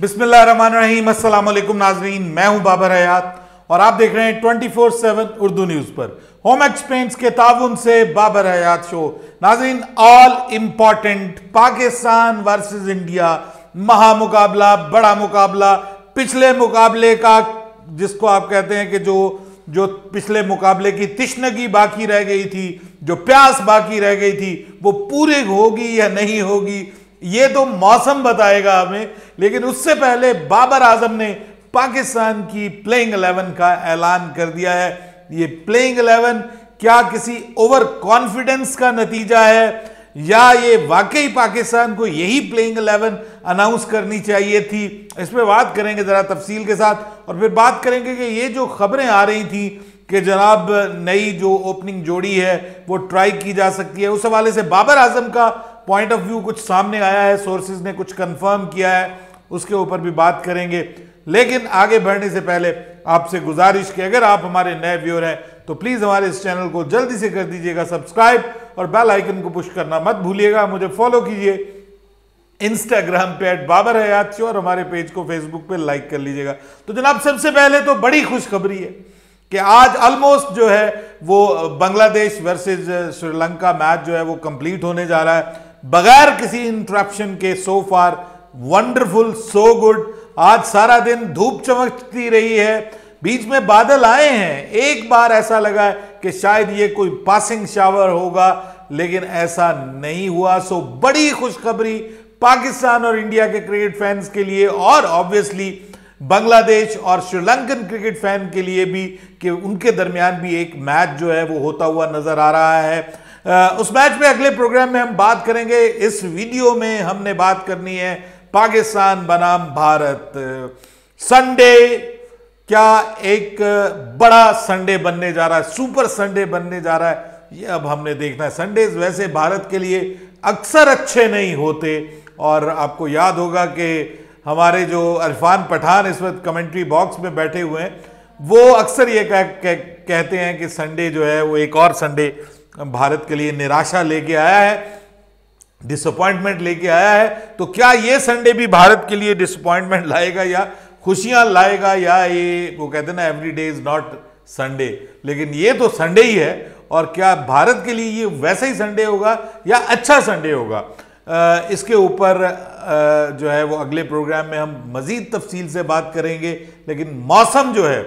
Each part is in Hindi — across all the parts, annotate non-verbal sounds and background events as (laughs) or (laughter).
बिस्मिल्लाम असलम नाजरीन मैं हूं बाबर हयात और आप देख रहे हैं 24/7 उर्दू न्यूज़ पर होम एक्सपेंस के ताउन से बाबर हयात शो नाजरीन all important Pakistan versus India महा मुकाबला बड़ा मुकाबला पिछले मुकाबले का जिसको आप कहते हैं कि जो जो पिछले मुकाबले की तिश्नगी बाकी रह गई थी जो प्यास बाकी रह गई थी वो पूरी होगी या नहीं होगी ये तो मौसम बताएगा हमें लेकिन उससे पहले बाबर आजम ने पाकिस्तान की प्लेइंग इलेवन का ऐलान कर दिया है ये प्लेइंग इलेवन क्या किसी ओवर कॉन्फिडेंस का नतीजा है या ये वाकई पाकिस्तान को यही प्लेइंग इलेवन अनाउंस करनी चाहिए थी इस पर बात करेंगे ज़रा तफसील के साथ और फिर बात करेंगे कि ये जो खबरें आ रही थी कि जनाब नई जो ओपनिंग जोड़ी है वो ट्राई की जा सकती है उस हवाले से बाबर आजम का पॉइंट ऑफ व्यू कुछ सामने आया है सोर्सेज ने कुछ कंफर्म किया है उसके ऊपर भी बात करेंगे लेकिन आगे बढ़ने से पहले आपसे गुजारिश की अगर आप हमारे नए व्यूअर हैं तो प्लीज़ हमारे इस चैनल को जल्दी से कर दीजिएगा सब्सक्राइब और बेल आइकन को पुश करना मत भूलिएगा मुझे फॉलो कीजिए इंस्टाग्राम पे एट बाबर हयात और हमारे पेज को फेसबुक पे लाइक कर लीजिएगा तो जनाब सबसे पहले तो बड़ी खुशखबरी है कि आज ऑलमोस्ट जो है वो बांग्लादेश वर्सेज श्रीलंका मैच जो है वो कंप्लीट होने जा रहा है बगैर किसी इंटरप्शन के सो फार वंडरफुल सो गुड आज सारा दिन धूप चमकती रही है बीच में बादल आए हैं एक बार ऐसा लगा है कि शायद ये कोई पासिंग शावर होगा लेकिन ऐसा नहीं हुआ सो बड़ी खुशखबरी पाकिस्तान और इंडिया के क्रिकेट फैंस के लिए और ऑब्वियसली बांग्लादेश और श्रीलंकन क्रिकेट फैन के लिए भी कि उनके दरमियान भी एक मैच जो है वो होता हुआ नजर आ रहा है उस मैच में अगले प्रोग्राम में हम बात करेंगे इस वीडियो में हमने बात करनी है पाकिस्तान बनाम भारत संडे क्या एक बड़ा संडे बनने जा रहा है सुपर संडे बनने जा रहा है ये अब हमने देखना है संडे वैसे भारत के लिए अक्सर अच्छे नहीं होते और आपको याद होगा कि हमारे जो अरफान पठान इस वक्त कमेंट्री बॉक्स में बैठे हुए हैं वो अक्सर ये कह, कह, कहते हैं कि संडे जो है वो एक और संडे भारत के लिए निराशा लेके आया है डिसअपॉइंटमेंट लेके आया है तो क्या ये संडे भी भारत के लिए डिसअपॉइंटमेंट लाएगा या खुशियां लाएगा या ये वो कहते हैं ना every day is not Sunday लेकिन ये तो संडे ही है और क्या भारत के लिए ये वैसा ही संडे होगा या अच्छा संडे होगा इसके ऊपर जो है वो अगले प्रोग्राम में हम मज़ीद तफसील से बात करेंगे लेकिन मौसम जो है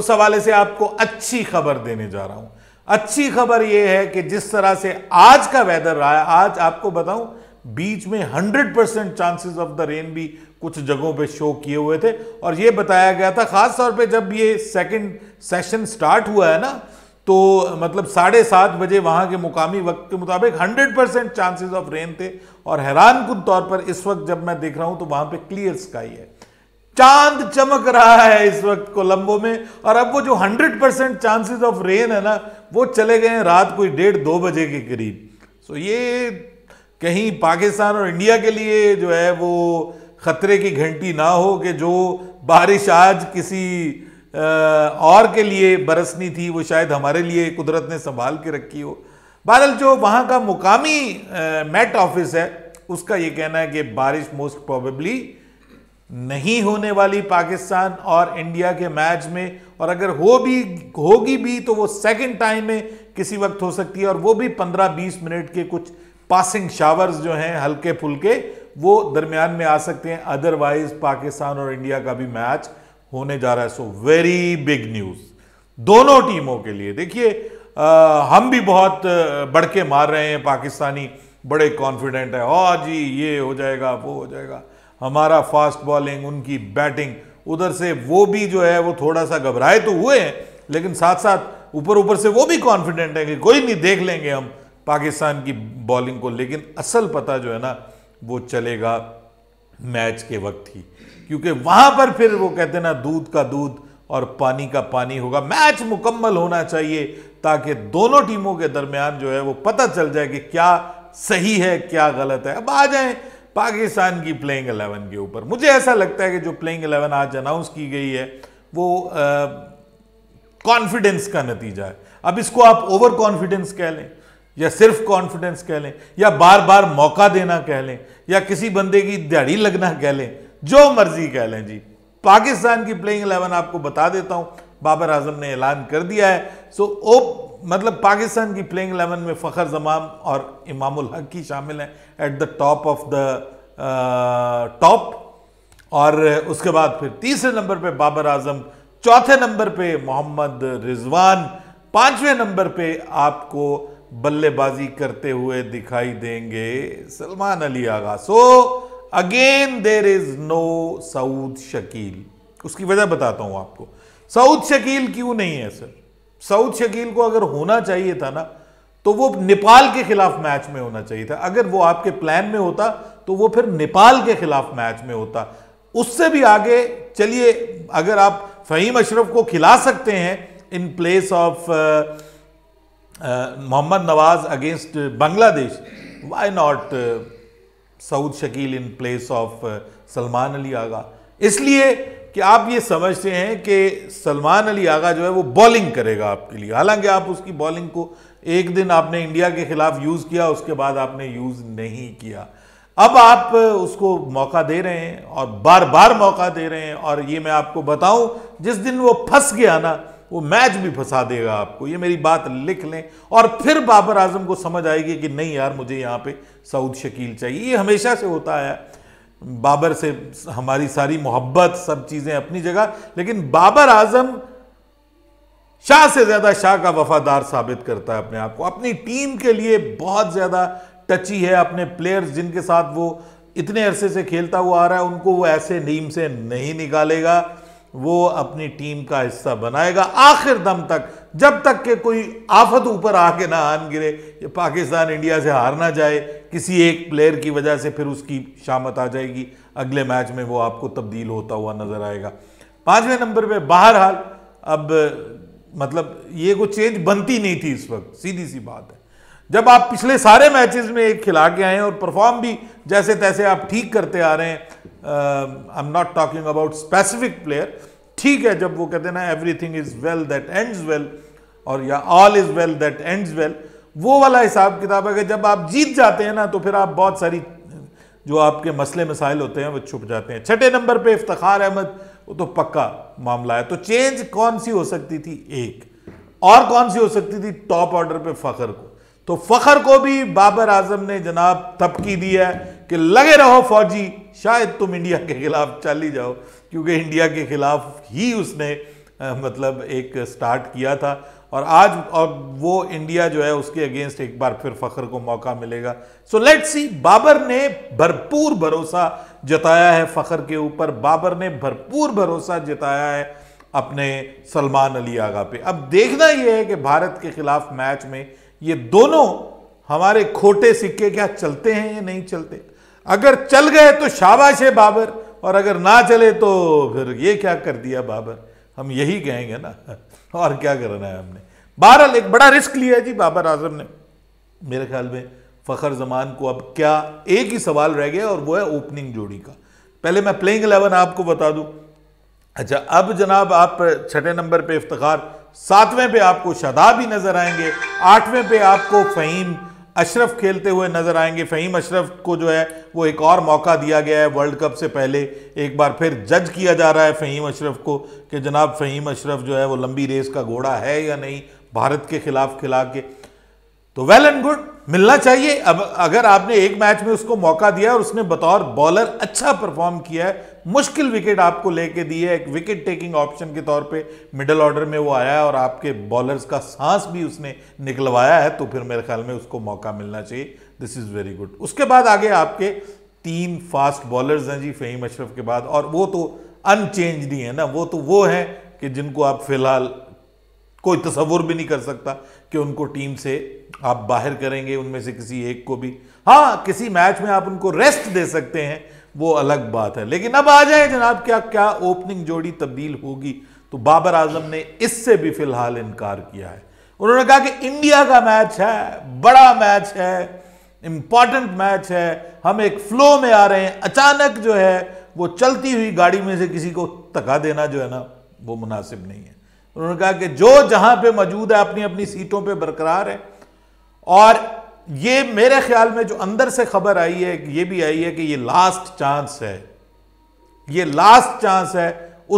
उस हवाले से आपको अच्छी खबर देने जा रहा हूँ अच्छी खबर यह है कि जिस तरह से आज का वेदर रहा है आज आपको बताऊं बीच में 100 percent chances of the rain भी कुछ जगहों पे शो किए हुए थे और ये बताया गया था खास तौर पे जब ये सेकंड सेशन स्टार्ट हुआ है ना तो मतलब साढ़े सात बजे वहां के मुकामी वक्त के मुताबिक 100 परसेंट चांसेज ऑफ रेन थे और हैरान कन तौर पर इस वक्त जब मैं देख रहा हूं तो वहां पर क्लियर स्काई है चांद चमक रहा है इस वक्त कोलंबो में और अब वो जो 100 परसेंट चांसेज ऑफ रेन है ना वो चले गए हैं रात कोई डेढ़ दो बजे के करीब सो ये कहीं पाकिस्तान और इंडिया के लिए जो है वो ख़तरे की घंटी ना हो कि जो बारिश आज किसी और के लिए बरसनी थी वो शायद हमारे लिए कुदरत ने संभाल के रखी हो बहरल जो वहाँ का मुकामी मेट ऑफिस है उसका ये कहना है कि बारिश मोस्ट प्रॉबेबली नहीं होने वाली पाकिस्तान और इंडिया के मैच में और अगर हो भी होगी भी तो वो सेकंड टाइम में किसी वक्त हो सकती है और वो भी 15-20 मिनट के कुछ पासिंग शावर्स जो हैं हल्के फुलके वो दरमियान में आ सकते हैं अदरवाइज पाकिस्तान और इंडिया का भी मैच होने जा रहा है सो वेरी बिग न्यूज़ दोनों टीमों के लिए देखिए हम भी बहुत बढ़ के मार रहे हैं पाकिस्तानी बड़े कॉन्फिडेंट है ओ जी ये हो जाएगा वो हो जाएगा हमारा फास्ट बॉलिंग उनकी बैटिंग उधर से वो भी जो है वो थोड़ा सा घबराए तो हुए हैं लेकिन साथ साथ ऊपर ऊपर से वो भी कॉन्फिडेंट है कि कोई नहीं देख लेंगे हम पाकिस्तान की बॉलिंग को लेकिन असल पता जो है ना वो चलेगा मैच के वक्त ही क्योंकि वहां पर फिर वो कहते हैं ना दूध का दूध और पानी का पानी होगा मैच मुकम्मल होना चाहिए ताकि दोनों टीमों के दरमियान जो है वो पता चल जाए कि क्या सही है क्या गलत है अब आ जाए पाकिस्तान की प्लेइंग एलेवन के ऊपर मुझे ऐसा लगता है कि जो प्लेइंग एलेवन आज अनाउंस की गई है वो कॉन्फिडेंस का नतीजा है अब इसको आप ओवर कॉन्फिडेंस कह लें या सिर्फ कॉन्फिडेंस कह लें या बार बार मौका देना कह लें या किसी बंदे की दिहाड़ी लगना कह लें जो मर्जी कह लें जी पाकिस्तान की प्लेइंग एलेवन आपको बता देता हूं बाबर आजम ने ऐलान कर दिया है सो ओ मतलब पाकिस्तान की प्लेइंग एलेवन में फ़खर जमाम और इमामुल हक की शामिल हैं at the top of the top और उसके बाद फिर तीसरे नंबर पे बाबर आजम चौथे नंबर पे मोहम्मद रिजवान पांचवें नंबर पे आपको बल्लेबाजी करते हुए दिखाई देंगे Salman Ali Agha so again there is no Saud Shakeel उसकी वजह बताता हूं आपको सऊद शकील क्यों नहीं है सर सऊद शकील को अगर होना चाहिए था ना तो वो नेपाल के खिलाफ मैच में होना चाहिए था अगर वो आपके प्लान में होता तो वो फिर नेपाल के खिलाफ मैच में होता उससे भी आगे चलिए अगर आप फ़हीम अशरफ को खिला सकते हैं in place of Mohammad Nawaz against Bangladesh why not Saud Shakeel in place of Salman Ali Agha इसलिए कि आप ये समझते हैं कि सलमान अली आगा जो है वो बॉलिंग करेगा आपके लिए हालांकि आप उसकी बॉलिंग को एक दिन आपने इंडिया के खिलाफ यूज़ किया उसके बाद आपने यूज़ नहीं किया अब आप उसको मौका दे रहे हैं और बार बार मौका दे रहे हैं और ये मैं आपको बताऊं जिस दिन वो फंस गया ना वो मैच भी फंसा देगा आपको ये मेरी बात लिख लें और फिर बाबर आजम को समझ आएगी कि नहीं यार मुझे यहाँ पे सऊद शकील चाहिए ये हमेशा से होता है बाबर से हमारी सारी मोहब्बत सब चीज़ें अपनी जगह लेकिन बाबर आजम शाह से ज़्यादा शाह का वफादार साबित करता है अपने आप को अपनी टीम के लिए बहुत ज़्यादा टची है अपने प्लेयर्स जिनके साथ वो इतने अरसे से खेलता हुआ आ रहा है उनको वो ऐसे नीम से नहीं निकालेगा वो अपनी टीम का हिस्सा बनाएगा आखिर दम तक जब तक के कोई आफत ऊपर आके ना आन गिरे पाकिस्तान इंडिया से हार ना जाए किसी एक प्लेयर की वजह से फिर उसकी शामत आ जाएगी अगले मैच में वो आपको तब्दील होता हुआ नज़र आएगा पाँचवें नंबर पे बहरहाल अब मतलब ये कोई चेंज बनती नहीं थी इस वक्त सीधी सी बात है जब आप पिछले सारे मैचेस में एक खिला के आए हैं और परफॉर्म भी जैसे तैसे आप ठीक करते आ रहे हैं I am not talking about specific player ठीक है जब वो कहते हैं ना everything is well that ends well और या all is well that ends well वो वाला हिसाब किताब है कि जब आप जीत जाते हैं ना तो फिर आप बहुत सारी जो आपके मसले मसाइल होते हैं वो छुप जाते हैं छठे नंबर पे इफ्तार अहमद वो तो पक्का मामला है तो चेंज कौन सी हो सकती थी एक और कौन सी हो सकती थी टॉप ऑर्डर पे फखर को तो फखर को भी बाबर आजम ने जनाब तबकी दी है कि लगे रहो फौजी शायद तुम इंडिया के खिलाफ चल ही जाओ क्योंकि इंडिया के खिलाफ ही उसने आ, मतलब एक स्टार्ट किया था और आज और वो इंडिया जो है उसके अगेंस्ट एक बार फिर फखर को मौका मिलेगा सो लेट्स सी बाबर ने भरपूर भरोसा जताया है फखर के ऊपर बाबर ने भरपूर भरोसा जताया है अपने सलमान अली आगा पे अब देखना यह है कि भारत के खिलाफ मैच में ये दोनों हमारे खोटे सिक्के क्या चलते हैं या नहीं चलते अगर चल गए तो शाबाश है बाबर और अगर ना चले तो फिर ये क्या कर दिया बाबर हम यही कहेंगे ना (laughs) और क्या करना है हमने बहरहाल एक बड़ा रिस्क लिया जी बाबर आजम ने मेरे ख्याल में फ़खर जमान को अब क्या एक ही सवाल रह गया और वो है ओपनिंग जोड़ी का पहले मैं प्लेइंग एलेवन आपको बता दूं अच्छा अब जनाब आप छठे नंबर पे इफ्तार सातवें पे आपको शादाब ही नज़र आएंगे आठवें पे आपको फ़हीम अशरफ खेलते हुए नजर आएंगे फ़हीम अशरफ को जो है वो एक और मौका दिया गया है वर्ल्ड कप से पहले एक बार फिर जज किया जा रहा है फ़हीम अशरफ को कि जनाब फ़हीम अशरफ जो है वो लंबी रेस का घोड़ा है या नहीं भारत के ख़िलाफ़ खिला के तो वेल एंड गुड मिलना चाहिए अब अगर आपने एक मैच में उसको मौका दिया और उसने बतौर बॉलर अच्छा परफॉर्म किया है मुश्किल विकेट आपको लेके दी है एक विकेट टेकिंग ऑप्शन के तौर पे मिडल ऑर्डर में वो आया है और आपके बॉलर्स का सांस भी उसने निकलवाया है तो फिर मेरे ख्याल में उसको मौका मिलना चाहिए दिस इज़ वेरी गुड उसके बाद आगे आपके तीन फास्ट बॉलर्स हैं जी फ़हीम अशरफ के बाद और वो तो अनचेंज ही है ना वो तो वो हैं कि जिनको आप फिलहाल कोई तस्वुर भी नहीं कर सकता कि उनको टीम से आप बाहर करेंगे उनमें से किसी एक को भी हाँ किसी मैच में आप उनको रेस्ट दे सकते हैं वो अलग बात है लेकिन अब आ जाए जनाब क्या क्या ओपनिंग जोड़ी तब्दील होगी तो बाबर आजम ने इससे भी फिलहाल इनकार किया है उन्होंने कहा कि इंडिया का मैच है बड़ा मैच है इंपॉर्टेंट मैच है हम एक फ्लो में आ रहे हैं अचानक जो है वो चलती हुई गाड़ी में से किसी को तका देना जो है ना वो मुनासिब नहीं है उन्होंने कहा कि जो जहां पे मौजूद है अपनी अपनी सीटों पे बरकरार है और ये मेरे ख्याल में जो अंदर से खबर आई है ये भी आई है कि ये लास्ट चांस है ये लास्ट चांस है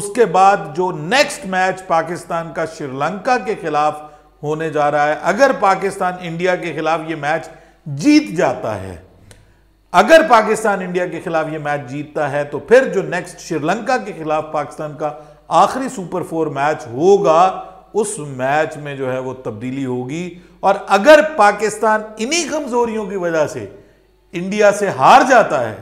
उसके बाद जो नेक्स्ट मैच पाकिस्तान का श्रीलंका के खिलाफ होने जा रहा है अगर पाकिस्तान इंडिया के खिलाफ ये मैच जीत जाता है अगर पाकिस्तान इंडिया के खिलाफ ये मैच जीतता है तो फिर जो नेक्स्ट श्रीलंका के खिलाफ पाकिस्तान का आखिरी सुपर फोर मैच होगा उस मैच में जो है वो तब्दीली होगी और अगर पाकिस्तान इन्हीं कमजोरियों की वजह से इंडिया से हार जाता है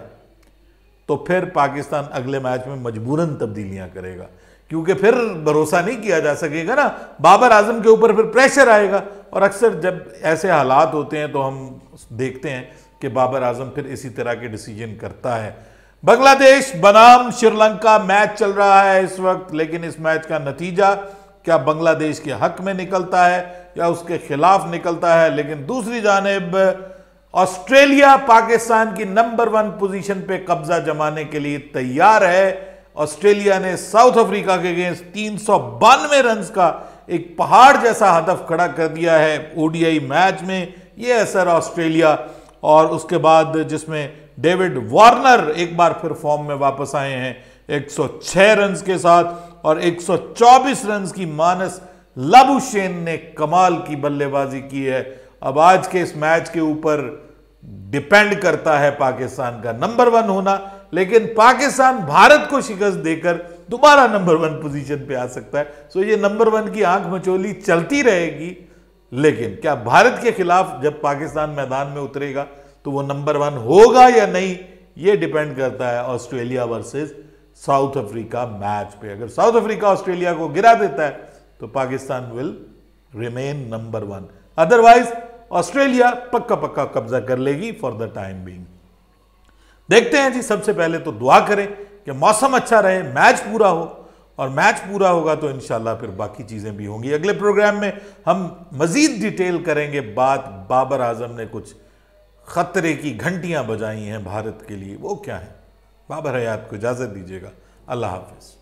तो फिर पाकिस्तान अगले मैच में मजबूरन तब्दीलियां करेगा क्योंकि फिर भरोसा नहीं किया जा सकेगा ना बाबर आजम के ऊपर फिर प्रेशर आएगा और अक्सर जब ऐसे हालात होते हैं तो हम देखते हैं कि बाबर आजम फिर इसी तरह के डिसीजन करता है बांग्लादेश बनाम श्रीलंका मैच चल रहा है इस वक्त लेकिन इस मैच का नतीजा क्या बांग्लादेश के हक में निकलता है या उसके खिलाफ निकलता है लेकिन दूसरी जानब ऑस्ट्रेलिया पाकिस्तान की नंबर वन पोजीशन पे कब्जा जमाने के लिए तैयार है ऑस्ट्रेलिया ने साउथ अफ्रीका के अगेंस्ट तीन सौ बानवे रन का एक पहाड़ जैसा हदफ खड़ा कर दिया है ओडीआई मैच में ये असर ऑस्ट्रेलिया और उसके बाद जिसमें डेविड वार्नर एक बार फिर फॉर्म में वापस आए हैं 106 रन के साथ और 124 रन की मानस लबुशेन ने कमाल की बल्लेबाजी की है अब आज के इस मैच के ऊपर डिपेंड करता है पाकिस्तान का नंबर वन होना लेकिन पाकिस्तान भारत को शिकस्त देकर दोबारा नंबर वन पोजीशन पे आ सकता है सो ये नंबर वन की आंख मचोली चलती रहेगी लेकिन क्या भारत के खिलाफ जब पाकिस्तान मैदान में उतरेगा तो वो नंबर वन होगा या नहीं ये डिपेंड करता है Australia versus South Africa match पे अगर साउथ अफ्रीका ऑस्ट्रेलिया को गिरा देता है तो Pakistan will remain number one otherwise Australia पक्का पक्का कब्जा कर लेगी फॉर द टाइम बीइंग देखते हैं जी सबसे पहले तो दुआ करें कि मौसम अच्छा रहे मैच पूरा हो और मैच पूरा होगा तो इनशाला फिर बाकी चीज़ें भी होंगी अगले प्रोग्राम में हम मज़ीद डिटेल करेंगे बात बाबर आजम ने कुछ ख़तरे की घंटियाँ बजाई हैं भारत के लिए वो क्या है बाबर हयात को इजाज़त दीजिएगा अल्लाह हाफिज़